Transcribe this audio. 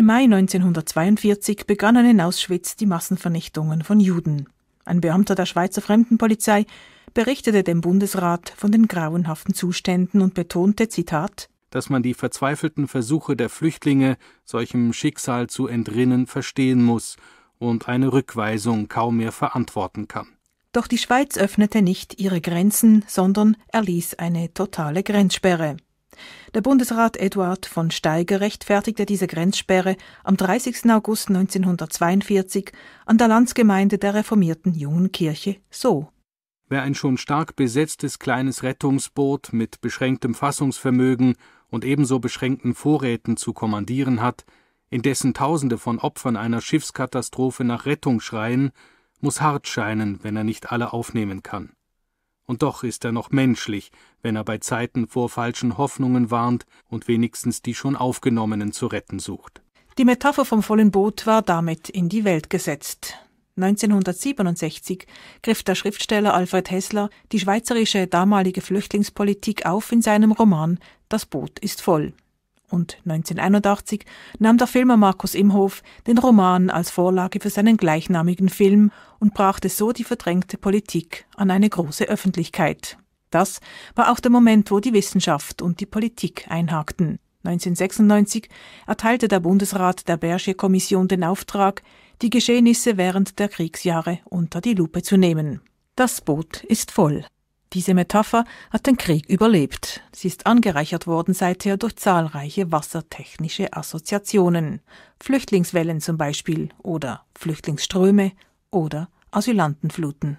Im Mai 1942 begannen in Auschwitz die Massenvernichtungen von Juden. Ein Beamter der Schweizer Fremdenpolizei berichtete dem Bundesrat von den grauenhaften Zuständen und betonte, Zitat, dass man die verzweifelten Versuche der Flüchtlinge, solchem Schicksal zu entrinnen, verstehen muss und eine Rückweisung kaum mehr verantworten kann. Doch die Schweiz öffnete nicht ihre Grenzen, sondern erließ eine totale Grenzsperre. Der Bundesrat Eduard von Steiger rechtfertigte diese Grenzsperre am 30. August 1942 an der Landsgemeinde der reformierten Jungen Kirche so. Wer ein schon stark besetztes kleines Rettungsboot mit beschränktem Fassungsvermögen und ebenso beschränkten Vorräten zu kommandieren hat, indessen Tausende von Opfern einer Schiffskatastrophe nach Rettung schreien, muss hart scheinen, wenn er nicht alle aufnehmen kann und doch ist er noch menschlich, wenn er bei Zeiten vor falschen Hoffnungen warnt und wenigstens die schon aufgenommenen zu retten sucht. Die Metapher vom vollen Boot war damit in die Welt gesetzt. 1967 griff der Schriftsteller Alfred Hessler die schweizerische damalige Flüchtlingspolitik auf in seinem Roman Das Boot ist voll und 1981 nahm der Filmer Markus Imhof den Roman als Vorlage für seinen gleichnamigen Film und brachte so die verdrängte Politik an eine große Öffentlichkeit. Das war auch der Moment, wo die Wissenschaft und die Politik einhakten. 1996 erteilte der Bundesrat der Berger Kommission den Auftrag, die Geschehnisse während der Kriegsjahre unter die Lupe zu nehmen. Das Boot ist voll. Diese Metapher hat den Krieg überlebt. Sie ist angereichert worden seither durch zahlreiche wassertechnische Assoziationen. Flüchtlingswellen zum Beispiel oder Flüchtlingsströme oder Asylantenfluten.